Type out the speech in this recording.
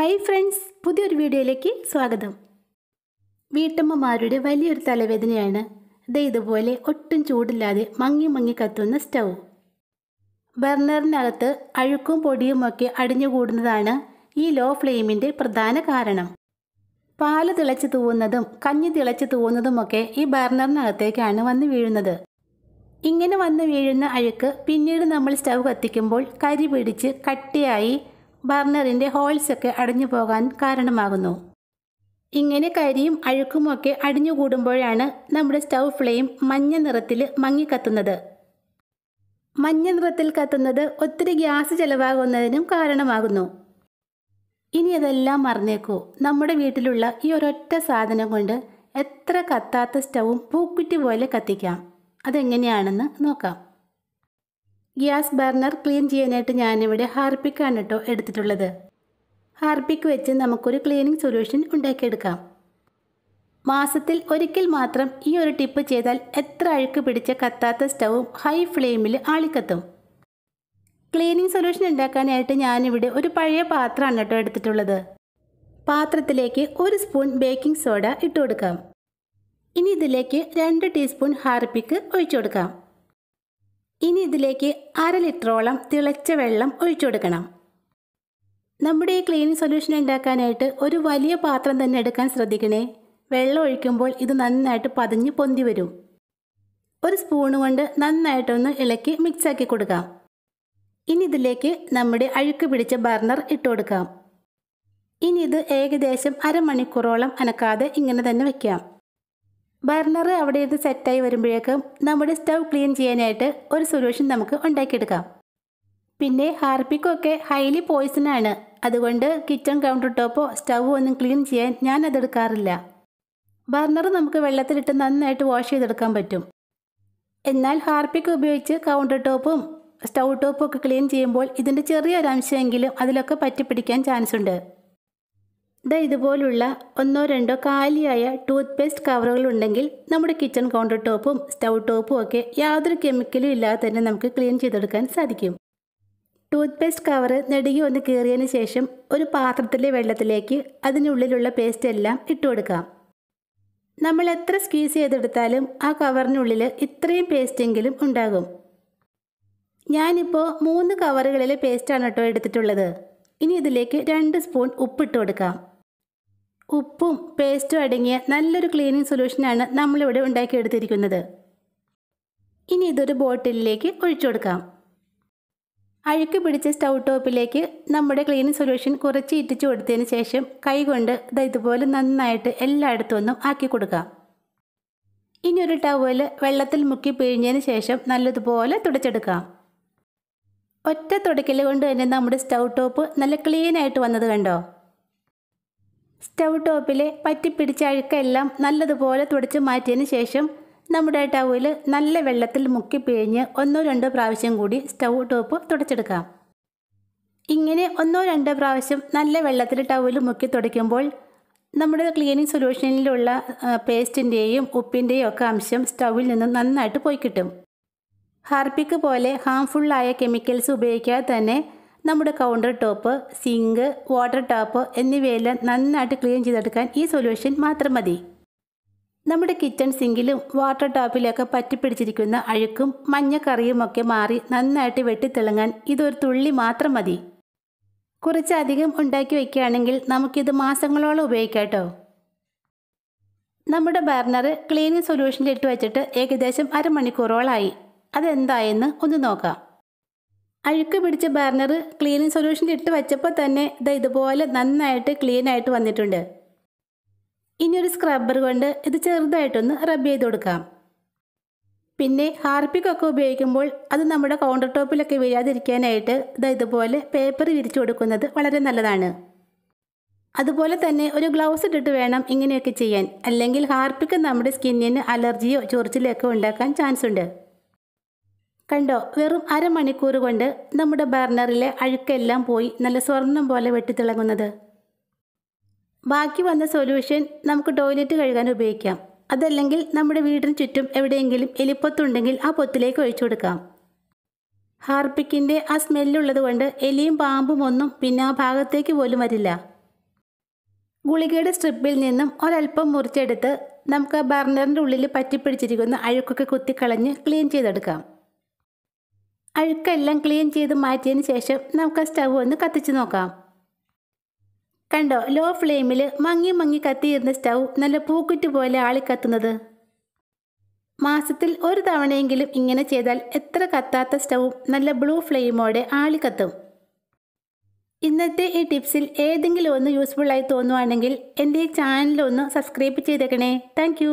hi friends പുതിയൊരു വീഡിയോയിലേക്ക് സ്വാഗതം വീട്ടമ്മമാരുടെ വലിയൊരു തലവേദനയാണ് ദേ ഇതുപോലെ ഒട്ടും ചൂടില്ലാതെ മങ്ങി മങ്ങി കത്തുന്ന സ്റ്റൗ ബർണറിനകത്ത് അഴുക്കും പൊടിയുമൊക്കെ അടിഞ്ഞുകൂടുന്നതാണ് ഈ ലോ ഫ്ലെയിമിൻ്റെ പ്രധാന കാരണം പാല് തിളച്ച് തൂവുന്നതും കഞ്ഞി തിളച്ച് തൂവുന്നതുമൊക്കെ ഈ ബർണറിനകത്തേക്കാണ് വന്ന് വീഴുന്നത് ഇങ്ങനെ വന്ന് വീഴുന്ന അഴുക്ക് പിന്നീട് നമ്മൾ സ്റ്റൗ കത്തിക്കുമ്പോൾ കരി പിടിച്ച് കട്ടിയായി ബർണറിൻ്റെ ഹോൾസൊക്കെ അടഞ്ഞു പോകാൻ കാരണമാകുന്നു ഇങ്ങനെ കരിയും അഴുക്കുമൊക്കെ അടിഞ്ഞുകൂടുമ്പോഴാണ് നമ്മുടെ സ്റ്റൗ ഫ്ലെയിം മഞ്ഞ നിറത്തിൽ മങ്ങിക്കത്തുന്നത് മഞ്ഞ നിറത്തിൽ കത്തുന്നത് ഒത്തിരി ഗ്യാസ് ചിലവാകുന്നതിനും കാരണമാകുന്നു ഇനി അതെല്ലാം മറന്നേക്കൂ നമ്മുടെ വീട്ടിലുള്ള ഈ ഒരൊറ്റ സാധനം കൊണ്ട് എത്ര കത്താത്ത സ്റ്റൗവും പൂക്കുറ്റി പോലെ കത്തിക്കാം അതെങ്ങനെയാണെന്ന് നോക്കാം ഗ്യാസ് ബർണർ ക്ലീൻ ചെയ്യാനായിട്ട് ഞാനിവിടെ ഹാർപ്പിക്കാണ് കേട്ടോ എടുത്തിട്ടുള്ളത് ഹാർപ്പിക്ക് വെച്ച് നമുക്കൊരു ക്ലീനിങ് സൊല്യൂഷൻ ഉണ്ടാക്കിയെടുക്കാം മാസത്തിൽ ഒരിക്കൽ മാത്രം ഈ ഒരു ടിപ്പ് ചെയ്താൽ എത്ര അഴുക്ക് പിടിച്ച കത്താത്ത സ്റ്റവും ഹൈ ഫ്ലെയിമിൽ ആളിക്കത്തും ക്ലീനിങ് സൊല്യൂഷൻ ഉണ്ടാക്കാനായിട്ട് ഞാനിവിടെ ഒരു പഴയ പാത്രമാണ് കേട്ടോ എടുത്തിട്ടുള്ളത് പാത്രത്തിലേക്ക് ഒരു സ്പൂൺ ബേക്കിംഗ് സോഡ ഇട്ടുകൊടുക്കാം കൊടുക്കാം ഇനി ഇതിലേക്ക് രണ്ട് ടീസ്പൂൺ ഹാർപ്പിക്ക് ഒഴിച്ചു കൊടുക്കാം ഇനി ഇതിലേക്ക് അര ലിറ്ററോളം തിളച്ച വെള്ളം ഒഴിച്ചു കൊടുക്കണം നമ്മുടെ ഈ ക്ലീനിങ് സൊല്യൂഷൻ ഉണ്ടാക്കാനായിട്ട് ഒരു വലിയ പാത്രം തന്നെ എടുക്കാൻ ശ്രദ്ധിക്കണേ വെള്ളം ഒഴിക്കുമ്പോൾ ഇത് നന്നായിട്ട് പതിഞ്ഞ് പൊന്തി വരും ഒരു സ്പൂൺ കൊണ്ട് നന്നായിട്ടൊന്ന് ഇളക്കി മിക്സാക്കി കൊടുക്കാം ഇനി ഇതിലേക്ക് നമ്മുടെ അഴുക്ക് പിടിച്ച ബർണർ ഇട്ട് കൊടുക്കാം ഇനി ഇത് ഏകദേശം അരമണിക്കൂറോളം അനക്കാതെ ഇങ്ങനെ തന്നെ വയ്ക്കാം ബർണർ അവിടെ ഇരുന്ന് സെറ്റായി വരുമ്പോഴേക്കും നമ്മുടെ സ്റ്റൗ ക്ലീൻ ചെയ്യാനായിട്ട് ഒരു സൊല്യൂഷൻ നമുക്ക് ഉണ്ടാക്കിയെടുക്കാം പിന്നെ ഹാർപ്പിക്കൊക്കെ ഹൈലി പോയിസൺ ആണ് അതുകൊണ്ട് കിച്ചൺ കൗണ്ടർ ടോപ്പോ സ്റ്റവ് ഒന്നും ക്ലീൻ ചെയ്യാൻ ഞാൻ അതെടുക്കാറില്ല ബർണർ നമുക്ക് വെള്ളത്തിലിട്ട് നന്നായിട്ട് വാഷ് ചെയ്തെടുക്കാൻ പറ്റും എന്നാൽ ഹാർപ്പിക്ക് ഉപയോഗിച്ച് കൗണ്ടർ ടോപ്പും സ്റ്റൗ ടോപ്പും ഒക്കെ ക്ലീൻ ചെയ്യുമ്പോൾ ഇതിൻ്റെ ചെറിയൊരംശമെങ്കിലും അതിലൊക്കെ പറ്റിപ്പിടിക്കാൻ ചാൻസ് ഉണ്ട് ഇതാ ഇതുപോലുള്ള ഒന്നോ രണ്ടോ കാലിയായ ടൂത്ത് പേസ്റ്റ് കവറുകൾ ഉണ്ടെങ്കിൽ നമ്മുടെ കിച്ചൺ കൗണ്ടർ ടോപ്പും സ്റ്റൗ ടോപ്പും ഒക്കെ യാതൊരു കെമിക്കലും ഇല്ലാതെ തന്നെ നമുക്ക് ക്ലീൻ ചെയ്തെടുക്കാൻ സാധിക്കും ടൂത്ത് പേസ്റ്റ് കവർ നെടുകി ഒന്ന് കീറിയതിന് ശേഷം ഒരു പാത്രത്തിലെ വെള്ളത്തിലേക്ക് അതിനുള്ളിലുള്ള പേസ്റ്റ് എല്ലാം ഇട്ടുകൊടുക്കാം നമ്മൾ എത്ര സ്ക്വീസ് ചെയ്തെടുത്താലും ആ കവറിനുള്ളിൽ ഇത്രയും പേസ്റ്റെങ്കിലും ഉണ്ടാകും ഞാനിപ്പോൾ മൂന്ന് കവറുകളിലെ പേസ്റ്റാണ് കേട്ടോ എടുത്തിട്ടുള്ളത് ഇനി ഇതിലേക്ക് രണ്ട് സ്പൂൺ ഉപ്പിട്ട് കൊടുക്കാം ഉപ്പും പേസ്റ്റും അടങ്ങിയ നല്ലൊരു ക്ലീനിങ് സൊല്യൂഷനാണ് നമ്മളിവിടെ ഉണ്ടാക്കിയെടുത്തിരിക്കുന്നത് ഇനി ഇതൊരു ബോട്ടിലിലേക്ക് ഒഴിച്ചു കൊടുക്കാം അഴുക്ക് പിടിച്ച സ്റ്റൗ ടോപ്പിലേക്ക് നമ്മുടെ ക്ലീനിങ് സൊല്യൂഷൻ കുറച്ച് ഇറ്റിച്ചു കൊടുത്തതിന് ശേഷം കൈകൊണ്ട് ഇതുപോലെ നന്നായിട്ട് എല്ലായിടത്തു നിന്നും ആക്കി കൊടുക്കാം ഇനി ഒരു ടവൽ വെള്ളത്തിൽ മുക്കി പിഴിഞ്ഞതിന് ശേഷം നല്ലതുപോലെ തുടച്ചെടുക്കാം ഒറ്റ തുടക്കൽ കൊണ്ട് തന്നെ നമ്മുടെ സ്റ്റൗ ടോപ്പ് നല്ല ക്ലീൻ ആയിട്ട് വന്നത് കണ്ടോ സ്റ്റൗ ടോപ്പിലെ പറ്റിപ്പിടിച്ച അഴുക്കെല്ലാം നല്ലതുപോലെ തുടച്ച് മാറ്റിയതിന് ശേഷം നമ്മുടെ ടവൽ നല്ല വെള്ളത്തിൽ മുക്കി പിഴിഞ്ഞ് ഒന്നോ രണ്ടോ പ്രാവശ്യം കൂടി സ്റ്റൗ ടോപ്പ് തുടച്ചെടുക്കാം ഇങ്ങനെ ഒന്നോ രണ്ടോ പ്രാവശ്യം നല്ല വെള്ളത്തിൽ ടവൽ മുക്കി തുടയ്ക്കുമ്പോൾ നമ്മുടെ ക്ലീനിങ് സൊല്യൂഷനിലുള്ള പേസ്റ്റിൻ്റെയും ഉപ്പിൻ്റെയും ഒക്കെ അംശം സ്റ്റൗവിൽ നിന്ന് നന്നായിട്ട് പോയി കിട്ടും ഹാർപ്പിക്ക് പോലെ ഹാംഫുള്ളായ കെമിക്കൽസ് ഉപയോഗിക്കാതെ തന്നെ നമ്മുടെ counter top sink water tap എന്നിവയെല്ലാം നന്നായിട്ട് ക്ലീൻ ചെയ്തെടുക്കാൻ ഈ സൊല്യൂഷൻ മാത്രം മതി നമ്മുടെ കിച്ചൺ സിങ്കിലും വാട്ടർ ടാപ്പിലൊക്കെ പറ്റിപ്പിടിച്ചിരിക്കുന്ന അഴുക്കും മഞ്ഞക്കറിയുമൊക്കെ മാറി നന്നായിട്ട് വെട്ടിത്തിളങ്ങാൻ ഇതൊരു തുള്ളി മാത്രം മതി കുറച്ചധികം ഉണ്ടാക്കി വയ്ക്കുകയാണെങ്കിൽ നമുക്കിത് മാസങ്ങളോളം ഉപയോഗിക്കാം കേട്ടോ നമ്മുടെ ബർണർ ക്ലീനിങ് സൊല്യൂഷനിലിട്ട് വെച്ചിട്ട് ഏകദേശം അരമണിക്കൂറോളായി അതെന്തായെന്ന് ഒന്ന് നോക്കാം അഴുക്ക് പിടിച്ച ബർണർ ക്ലീനിങ് സൊല്യൂഷൻ ഇട്ട് വെച്ചപ്പോൾ തന്നെ ഇത് ഇതുപോലെ നന്നായിട്ട് ക്ലീൻ ആയിട്ട് വന്നിട്ടുണ്ട് ഇനി ഒരു സ്ക്രബ്ബർ കൊണ്ട് ഇത് ചെറുതായിട്ടൊന്ന് റബ്ബ് ചെയ്ത് കൊടുക്കാം പിന്നെ ഹാർപ്പിക്കൊക്കെ ഉപയോഗിക്കുമ്പോൾ അത് നമ്മുടെ കൗണ്ടർ ടോപ്പിലൊക്കെ വീഴാതിരിക്കാനായിട്ട് ഇത് ഇതുപോലെ പേപ്പർ വിരിച്ചു കൊടുക്കുന്നത് വളരെ നല്ലതാണ് അതുപോലെ തന്നെ ഒരു ഗ്ലൗസ് ഇട്ടിട്ട് വേണം ഇങ്ങനെയൊക്കെ ചെയ്യാൻ അല്ലെങ്കിൽ ഹാർപ്പിക്ക് നമ്മുടെ സ്കിന്നിന് അലർജിയോ ചൊറിച്ചിലോ ഒക്കെ ഉണ്ടാക്കാൻ ചാൻസ് ഉണ്ട് കണ്ടോ വെറും അരമണിക്കൂർ കൊണ്ട് നമ്മുടെ ബർണറിലെ അഴുക്കെല്ലാം പോയി നല്ല സ്വർണം പോലെ വെട്ടിത്തിളങ്ങുന്നത് ബാക്കി വന്ന സൊല്യൂഷൻ നമുക്ക് ടോയ്ലറ്റ് കഴുകാൻ ഉപയോഗിക്കാം അതല്ലെങ്കിൽ നമ്മുടെ വീടിന് ചുറ്റും എവിടെയെങ്കിലും എലിപ്പൊത്തുണ്ടെങ്കിൽ ആ പൊത്തിലേക്ക് ഒഴിച്ചു കൊടുക്കാം ഹാർപ്പിക്കിൻ്റെ ആ സ്മെല്ലുള്ളത് കൊണ്ട് എലിയും പാമ്പും ഒന്നും പിന്നെ ആ ഭാഗത്തേക്ക് പോലും വരില്ല ഗുളികയുടെ സ്ട്രിപ്പിൽ നിന്നും ഒരൽപ്പം മുറിച്ചെടുത്ത് നമുക്ക് ആ ബർണറിൻ്റെ ഉള്ളിൽ പറ്റിപ്പിടിച്ചിരിക്കുന്ന അഴുക്കൊക്കെ കുത്തിക്കളഞ്ഞ് ക്ലീൻ ചെയ്തെടുക്കാം അഴുക്കെല്ലാം ക്ലീൻ ചെയ്ത് മാറ്റിയതിന് ശേഷം നമുക്ക് സ്റ്റവ് ഒന്ന് കത്തിച്ച് നോക്കാം കണ്ടോ ലോ ഫ്ലെയിമിൽ മങ്ങി മങ്ങി കത്തിയിരുന്ന സ്റ്റൗ നല്ല പൂക്കുറ്റ് പോലെ ആളിക്കത്തുന്നത് മാസത്തിൽ ഒരു തവണയെങ്കിലും ഇങ്ങനെ ചെയ്താൽ എത്ര കത്താത്ത സ്റ്റൗവും നല്ല ബ്ലൂ ഫ്ലെയിമോടെ ആളിക്കത്തും ഇന്നത്തെ ഈ ടിപ്സിൽ ഏതെങ്കിലും ഒന്ന് യൂസ്ഫുള്ളായി തോന്നുവാണെങ്കിൽ എൻ്റെ ഈ ചാനലൊന്ന് സബ്സ്ക്രൈബ് ചെയ്തേക്കണേ താങ്ക്